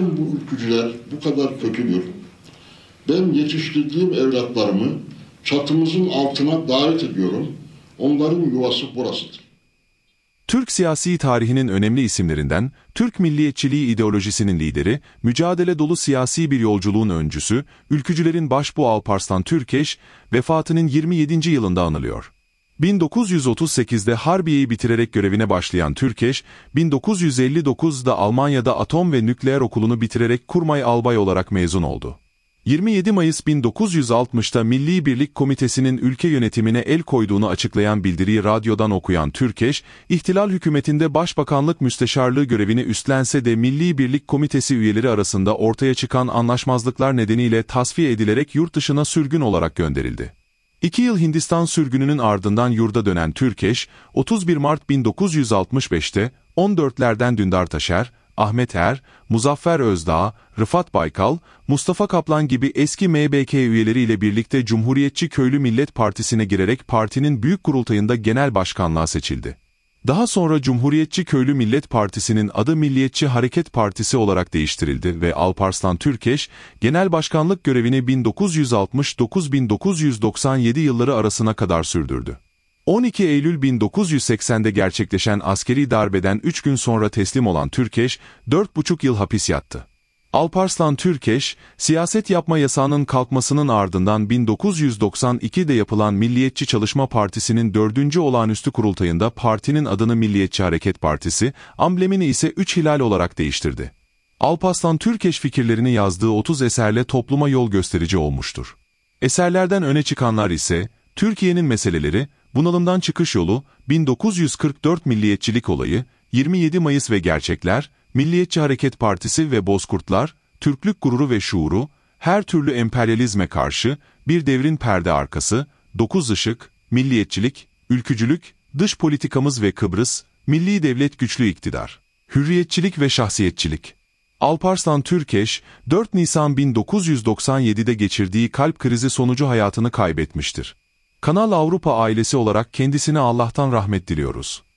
Bu ülkücüler bu kadar kötüdür. Ben yetiştirdiğim evlatlarımı çatımızın altına davet ediyorum. Onların yuvası burasıdır. Türk siyasi tarihinin önemli isimlerinden, Türk milliyetçiliği ideolojisinin lideri, mücadele dolu siyasi bir yolculuğun öncüsü, ülkücülerin başbuğu Alparslan Türkeş, vefatının 27. yılında anılıyor. 1938'de Harbiye'yi bitirerek görevine başlayan Türkeş, 1959'da Almanya'da atom ve nükleer okulunu bitirerek kurmay albay olarak mezun oldu. 27 Mayıs 1960'ta Milli Birlik Komitesi'nin ülke yönetimine el koyduğunu açıklayan bildiriyi radyodan okuyan Türkeş, ihtilal hükümetinde başbakanlık müsteşarlığı görevini üstlense de Milli Birlik Komitesi üyeleri arasında ortaya çıkan anlaşmazlıklar nedeniyle tasfiye edilerek yurt dışına sürgün olarak gönderildi. İki yıl Hindistan sürgününün ardından yurda dönen Türkeş, 31 Mart 1965'te 14'lerden Dündar Taşer, Ahmet Er, Muzaffer Özdağ, Rıfat Baykal, Mustafa Kaplan gibi eski MBK üyeleriyle birlikte Cumhuriyetçi Köylü Millet Partisi'ne girerek partinin büyük kurultayında genel başkanlığa seçildi. Daha sonra Cumhuriyetçi Köylü Millet Partisi'nin adı Milliyetçi Hareket Partisi olarak değiştirildi ve Alparslan Türkeş, genel başkanlık görevini 1969-1997 yılları arasına kadar sürdürdü. 12 Eylül 1980'de gerçekleşen askeri darbeden 3 gün sonra teslim olan Türkeş, 4,5 yıl hapis yattı. Alparslan Türkeş, siyaset yapma yasağının kalkmasının ardından 1992'de yapılan Milliyetçi Çalışma Partisi'nin 4. olağanüstü kurultayında partinin adını Milliyetçi Hareket Partisi, amblemini ise 3 hilal olarak değiştirdi. Alparslan Türkeş fikirlerini yazdığı 30 eserle topluma yol gösterici olmuştur. Eserlerden öne çıkanlar ise, Türkiye'nin meseleleri, bunalımdan çıkış yolu, 1944 milliyetçilik olayı, 27 Mayıs ve gerçekler, Milliyetçi Hareket Partisi ve Bozkurtlar, Türklük gururu ve şuuru, her türlü emperyalizme karşı, bir devrin perde arkası, dokuz ışık, milliyetçilik, ülkücülük, dış politikamız ve Kıbrıs, milli devlet güçlü iktidar, hürriyetçilik ve şahsiyetçilik. Alparslan Türkeş, 4 Nisan 1997'de geçirdiği kalp krizi sonucu hayatını kaybetmiştir. Kanal Avrupa ailesi olarak kendisine Allah'tan rahmet diliyoruz.